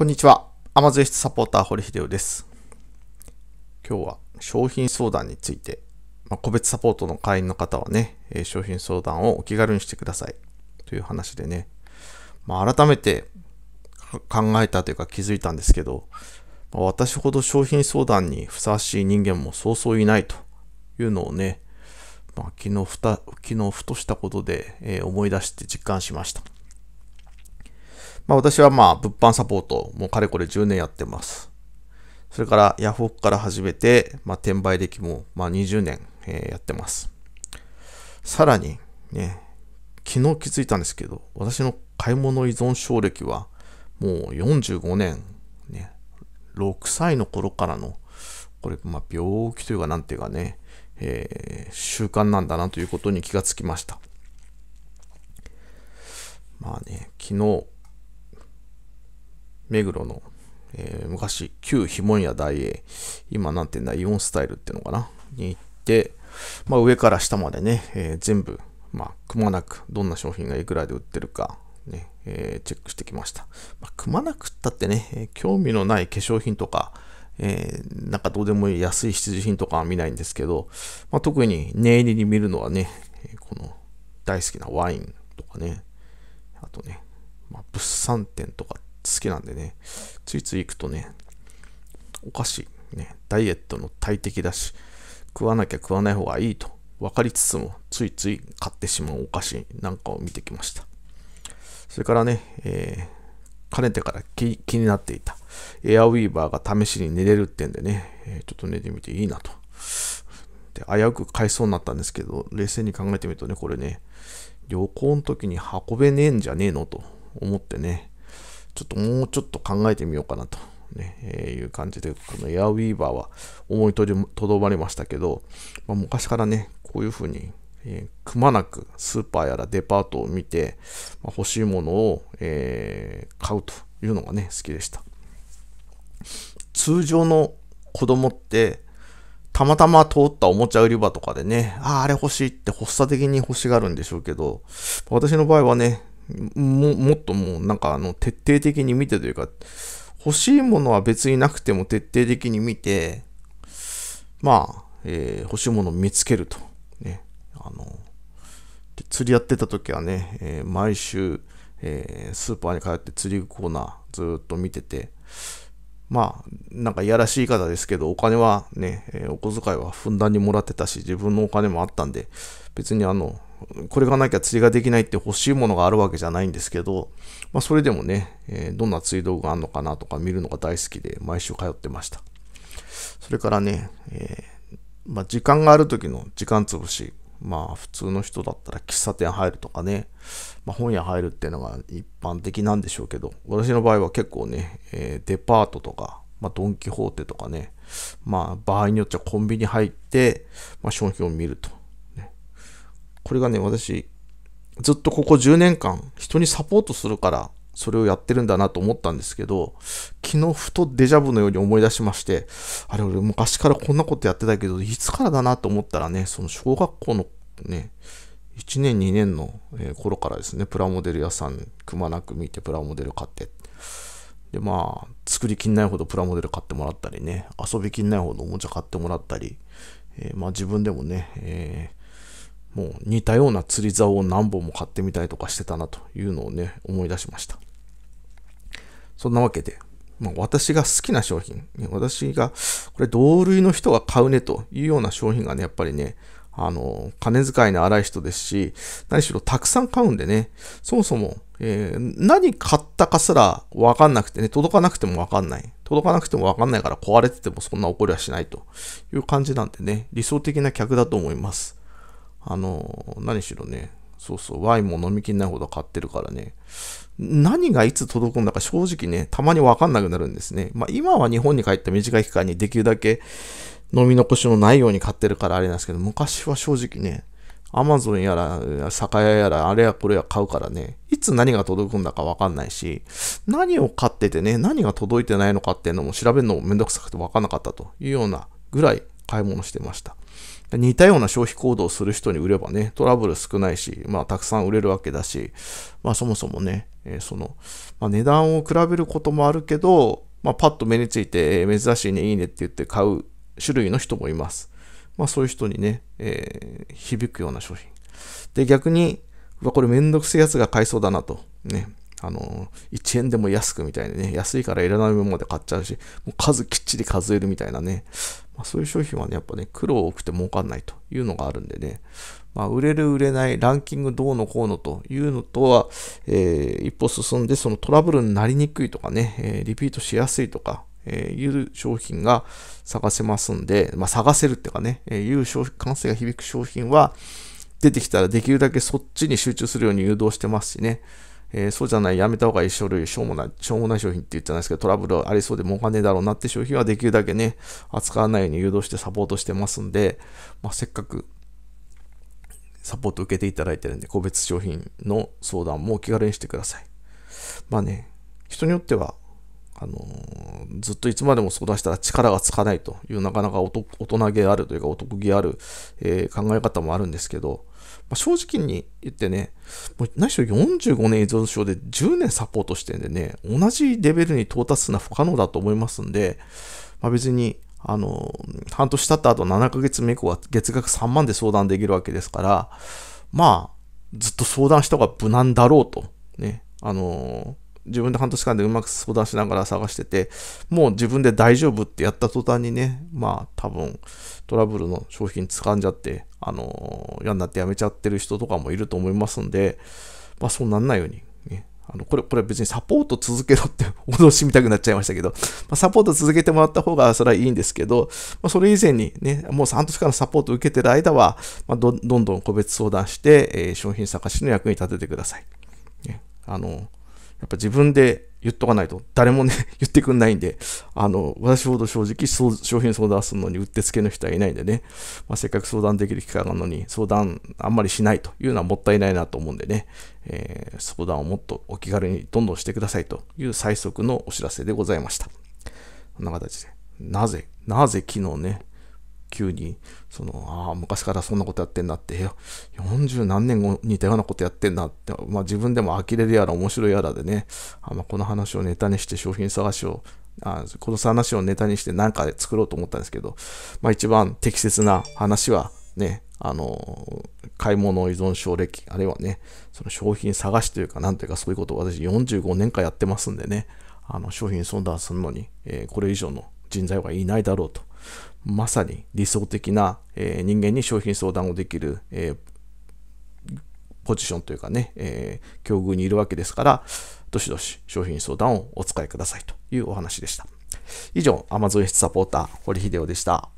こんにちは。アマゾスサポーター、堀秀夫です。今日は商品相談について、まあ、個別サポートの会員の方はね、えー、商品相談をお気軽にしてくださいという話でね、まあ、改めて考えたというか気づいたんですけど、まあ、私ほど商品相談にふさわしい人間もそうそういないというのをね、まあ、昨日ふた昨日ふとしたことで、えー、思い出して実感しました。まあ、私はまあ、物販サポート、もうかれこれ10年やってます。それから、ヤフオクから始めて、まあ、転売歴もまあ20年、えやってます。さらに、ね、昨日気づいたんですけど、私の買い物依存症歴は、もう45年、ね、6歳の頃からの、これ、まあ、病気というか、なんていうかね、えー、習慣なんだなということに気がつきました。まあね、昨日、目黒の、えー、昔、旧ひもんや大英、今なんていうんだ、イオンスタイルっていうのかな、に行って、まあ、上から下までね、えー、全部、まあ、くまなく、どんな商品がいくらで売ってるか、ね、えー、チェックしてきました。まあ、くまなくったってね、えー、興味のない化粧品とか、えー、なんかどうでもいい安い必需品とかは見ないんですけど、まあ、特に念入りに見るのはね、えー、この大好きなワインとかね、あとね、まあ、物産展とか好きなんでね、ついつい行くとね、お菓子、ね、ダイエットの大敵だし、食わなきゃ食わない方がいいと分かりつつも、ついつい買ってしまうお菓子なんかを見てきました。それからね、えー、かねてから気になっていた、エアウィーバーが試しに寝れるってんでね、えー、ちょっと寝てみていいなと。で危うく買いそうになったんですけど、冷静に考えてみるとね、これね、旅行の時に運べねえんじゃねえのと思ってね、ちょっともうちょっと考えてみようかなと、ねえいう感じで、このエアウィーバーは思いとどまりましたけど、まあ、昔からね、こういうふうに、えー、くまなくスーパーやらデパートを見て、まあ、欲しいものを、えー、買うというのがね、好きでした。通常の子供って、たまたま通ったおもちゃ売り場とかでね、ああ、あれ欲しいって発作的に欲しがるんでしょうけど、私の場合はね、ももっともうなんかあの徹底的に見てというか欲しいものは別になくても徹底的に見てまあ、えー、欲しいものを見つけるとねあの釣りやってた時はね、えー、毎週、えー、スーパーに通って釣りコーナーずっと見ててまあなんかいやらしい方ですけどお金はね、えお小遣いはふんだんにもらってたし自分のお金もあったんで別にあのこれがなきゃ釣りができないって欲しいものがあるわけじゃないんですけど、まあ、それでもね、えー、どんな釣り道具があるのかなとか見るのが大好きで、毎週通ってました。それからね、えー、まあ、時間がある時の時間潰し、まあ普通の人だったら喫茶店入るとかね、まあ、本屋入るっていうのが一般的なんでしょうけど、私の場合は結構ね、えー、デパートとか、まあ、ドン・キホーテとかね、まあ場合によっちゃコンビニ入って、まあ、商品を見ると。これがね、私、ずっとここ10年間、人にサポートするから、それをやってるんだなと思ったんですけど、昨日ふとデジャブのように思い出しまして、あれ、俺昔からこんなことやってたけど、いつからだなと思ったらね、その小学校のね、1年、2年の頃からですね、プラモデル屋さん、くまなく見てプラモデル買って、で、まあ、作りきんないほどプラモデル買ってもらったりね、遊びきんないほどおもちゃ買ってもらったり、えー、まあ自分でもね、えーもう似たような釣り竿を何本も買ってみたりとかしてたなというのをね、思い出しました。そんなわけで、まあ、私が好きな商品、私が、これ同類の人が買うねというような商品がね、やっぱりね、あの、金遣いの荒い人ですし、何しろたくさん買うんでね、そもそも、えー、何買ったかすらわかんなくてね、届かなくてもわかんない。届かなくてもわかんないから壊れててもそんな怒りはしないという感じなんでね、理想的な客だと思います。あの、何しろね、そうそう、ワインも飲みきんないほど買ってるからね、何がいつ届くんだか正直ね、たまにわかんなくなるんですね。まあ今は日本に帰った短い期間にできるだけ飲み残しのないように買ってるからあれなんですけど、昔は正直ね、アマゾンやら、酒屋やら、あれやこれや買うからね、いつ何が届くんだかわかんないし、何を買っててね、何が届いてないのかっていうのも調べるのもめんどくさくてわかんなかったというようなぐらい買い物してました。似たような消費行動をする人に売ればね、トラブル少ないし、まあたくさん売れるわけだし、まあそもそもね、えー、その、まあ、値段を比べることもあるけど、まあパッと目について、えー、珍しいね、いいねって言って買う種類の人もいます。まあそういう人にね、えー、響くような商品。で、逆に、うわ、これめんどくせえやつが買いそうだなと。ね。あのー、1円でも安くみたいにね、安いからいらないものまで買っちゃうし、もう数きっちり数えるみたいなね、まあ、そういう商品はね、やっぱね、苦労多くて儲かんないというのがあるんでね、まあ、売れる売れないランキングどうのこうのというのとは、えー、一歩進んでそのトラブルになりにくいとかね、えー、リピートしやすいとか、えー、いう商品が探せますんで、まあ、探せるっていうかね、えー、いう商品、感性が響く商品は、出てきたらできるだけそっちに集中するように誘導してますしね。えー、そうじゃない、やめた方がいい書類、しょうもない、しょうもない商品って言ってないですけど、トラブルありそうでもかんねえだろうなって商品はできるだけね、扱わないように誘導してサポートしてますんで、まあ、せっかくサポート受けていただいてるんで、個別商品の相談もお気軽にしてください。まあね、人によっては、あのー、ずっといつまでも相談したら力がつかないという、なかなか大人げあるというか、お得げある、えー、考え方もあるんですけど、まあ、正直に言ってね、もう何しろ45年依存症で10年サポートしてんでね、同じレベルに到達するのは不可能だと思いますんで、まあ、別に、あの、半年経った後7ヶ月目以降は月額3万で相談できるわけですから、まあ、ずっと相談した方が無難だろうと、ね、あの自分で半年間でうまく相談しながら探してて、もう自分で大丈夫ってやった途端にね、まあ多分トラブルの商品掴んじゃって、あの嫌、になってやめちゃってる人とかもいると思いますんで、まあそうなんないように、ね、あのこれ、これ別にサポート続けろって 脅しみたくなっちゃいましたけど、まあ、サポート続けてもらった方がそれはいいんですけど、まあ、それ以前にね、もう半年間のサポートを受けてる間は、まあ、どんどん個別相談して、えー、商品探しの役に立ててください。ね、あのーやっぱ自分で言っとかないと、誰もね、言ってくんないんで、あの、私ほど正直、商品相談するのにうってつけの人はいないんでね、まあ、せっかく相談できる機会なのに、相談あんまりしないというのはもったいないなと思うんでね、えー、相談をもっとお気軽にどんどんしてくださいという最速のお知らせでございました。こんな形で。なぜ、なぜ昨日ね、急に、その、ああ、昔からそんなことやってんなって、40何年後に似たようなことやってんなって、まあ自分でも呆れるやら面白いやらでね、あまあ、この話をネタにして商品探しを、あこの話をネタにして何か作ろうと思ったんですけど、まあ一番適切な話はね、あの、買い物依存症歴、あるいはね、その商品探しというか、なんというかそういうことを私45年間やってますんでね、あの商品損断するのに、えー、これ以上の人材はいないだろうとまさに理想的な、え人間に商品相談をできる、えポジションというかね、え境遇にいるわけですから、どしどし商品相談をお使いくださいというお話でした。以上、Amazon サポーター、堀秀夫でした。